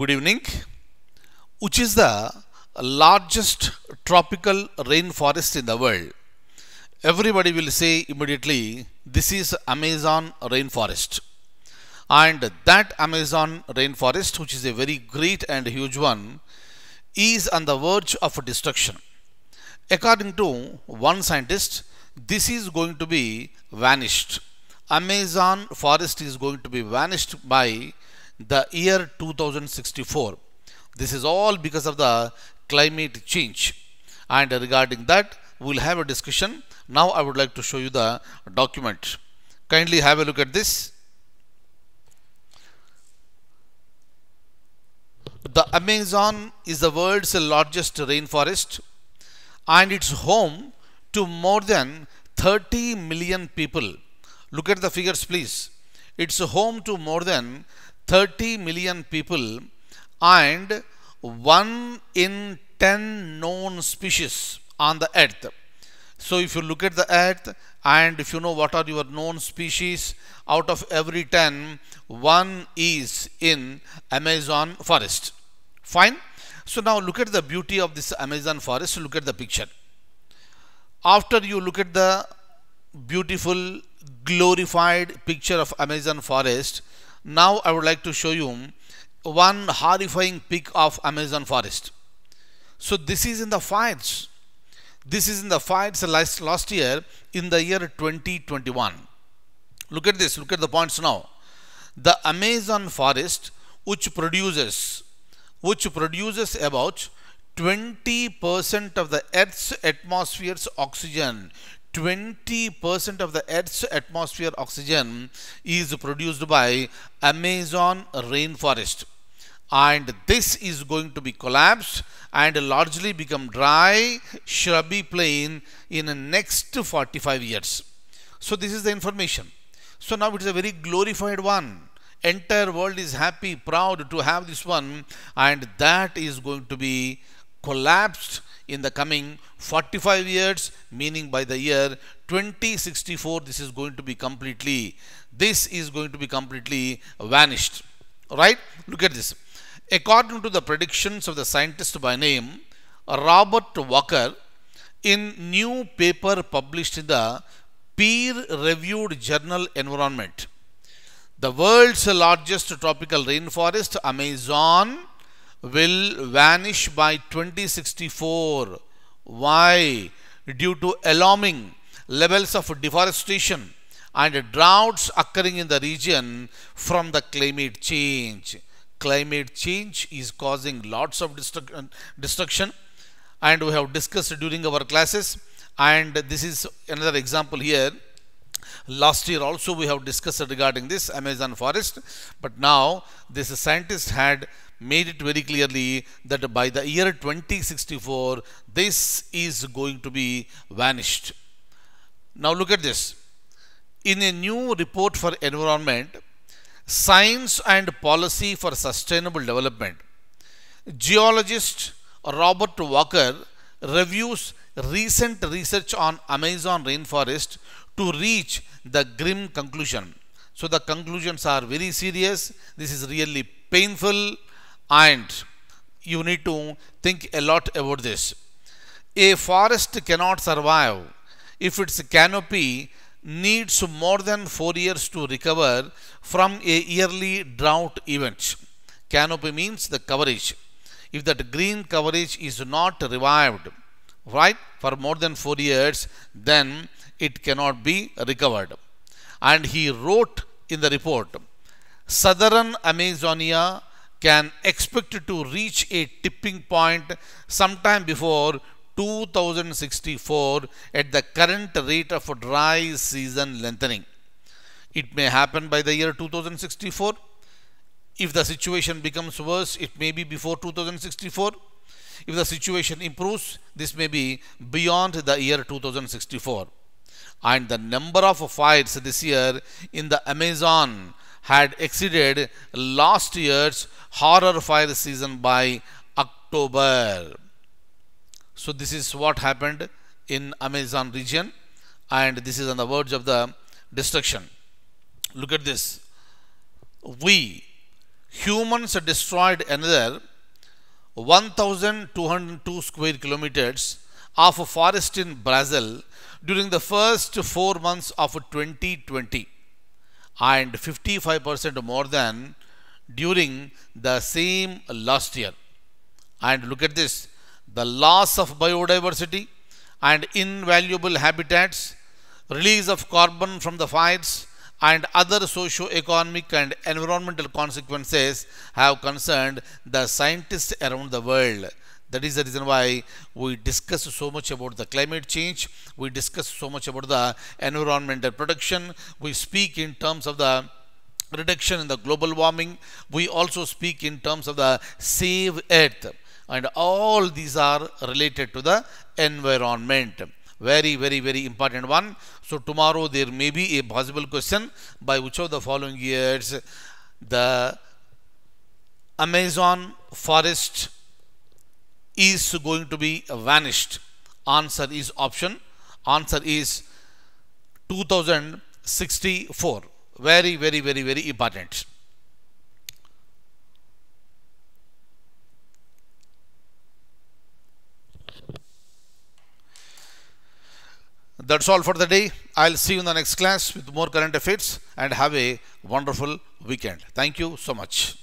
Good evening. Which is the largest tropical rainforest in the world? Everybody will say immediately, this is Amazon rainforest. And that Amazon rainforest, which is a very great and huge one, is on the verge of destruction. According to one scientist, this is going to be vanished. Amazon forest is going to be vanished by the year 2064. This is all because of the climate change. And regarding that, we will have a discussion. Now I would like to show you the document. Kindly have a look at this. The Amazon is the world's largest rainforest and it's home to more than 30 million people. Look at the figures please. It's home to more than 30 million people and 1 in 10 known species on the earth. So if you look at the earth and if you know what are your known species, out of every 10, one is in Amazon forest. Fine. So now look at the beauty of this Amazon forest. Look at the picture. After you look at the beautiful glorified picture of Amazon forest, now I would like to show you one horrifying pic of Amazon forest. So this is in the files. This is in the files last, last year in the year 2021. Look at this. Look at the points now. The Amazon forest which produces which produces about 20% of the earth's atmosphere's oxygen 20% of the Earth's atmosphere oxygen is produced by Amazon rainforest and this is going to be collapsed and largely become dry shrubby plain in the next 45 years. So this is the information. So now it is a very glorified one. Entire world is happy, proud to have this one and that is going to be collapsed in the coming 45 years meaning by the year 2064 this is going to be completely this is going to be completely vanished right look at this according to the predictions of the scientist by name robert walker in new paper published in the peer reviewed journal environment the world's largest tropical rainforest amazon will vanish by 2064. Why? Due to alarming levels of deforestation and droughts occurring in the region from the climate change. Climate change is causing lots of uh, destruction and we have discussed during our classes and this is another example here Last year also we have discussed regarding this Amazon forest, but now this scientist had made it very clearly that by the year 2064, this is going to be vanished. Now look at this. In a new report for environment, Science and Policy for Sustainable Development, geologist Robert Walker reviews recent research on Amazon rainforest to reach the grim conclusion. So the conclusions are very serious. This is really painful and you need to think a lot about this. A forest cannot survive if its canopy needs more than 4 years to recover from a yearly drought event. Canopy means the coverage. If that green coverage is not revived, right, for more than 4 years, then it cannot be recovered. And he wrote in the report, Southern Amazonia can expect to reach a tipping point sometime before 2064 at the current rate of dry season lengthening. It may happen by the year 2064. If the situation becomes worse, it may be before 2064. If the situation improves, this may be beyond the year 2064 and the number of fires this year in the Amazon had exceeded last year's horror fire season by October. So this is what happened in Amazon region and this is on the verge of the destruction. Look at this. We humans destroyed another 1202 square kilometers of forest in Brazil during the first four months of 2020 and 55% more than during the same last year. And look at this, the loss of biodiversity and invaluable habitats, release of carbon from the fires and other socio-economic and environmental consequences have concerned the scientists around the world. That is the reason why we discuss so much about the climate change. We discuss so much about the environmental protection. We speak in terms of the reduction in the global warming. We also speak in terms of the save earth. And all these are related to the environment very very very important one so tomorrow there may be a possible question by which of the following years the amazon forest is going to be vanished? Answer is option. Answer is 2064. Very, very, very, very important. That's all for the day. I'll see you in the next class with more current affairs and have a wonderful weekend. Thank you so much.